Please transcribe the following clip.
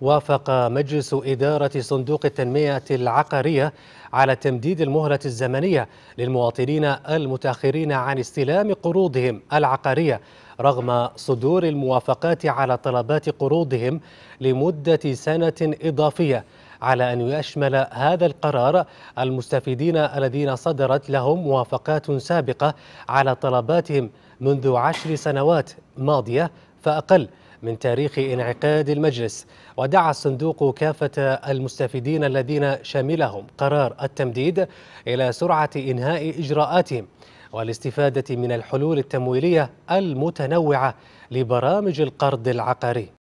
وافق مجلس إدارة صندوق التنمية العقارية على تمديد المهلة الزمنية للمواطنين المتأخرين عن استلام قروضهم العقارية رغم صدور الموافقات على طلبات قروضهم لمدة سنة إضافية على أن يشمل هذا القرار المستفيدين الذين صدرت لهم موافقات سابقة على طلباتهم منذ عشر سنوات ماضية فأقل من تاريخ انعقاد المجلس ودعا الصندوق كافة المستفيدين الذين شملهم قرار التمديد إلى سرعة إنهاء إجراءاتهم والاستفادة من الحلول التمويلية المتنوعة لبرامج القرض العقاري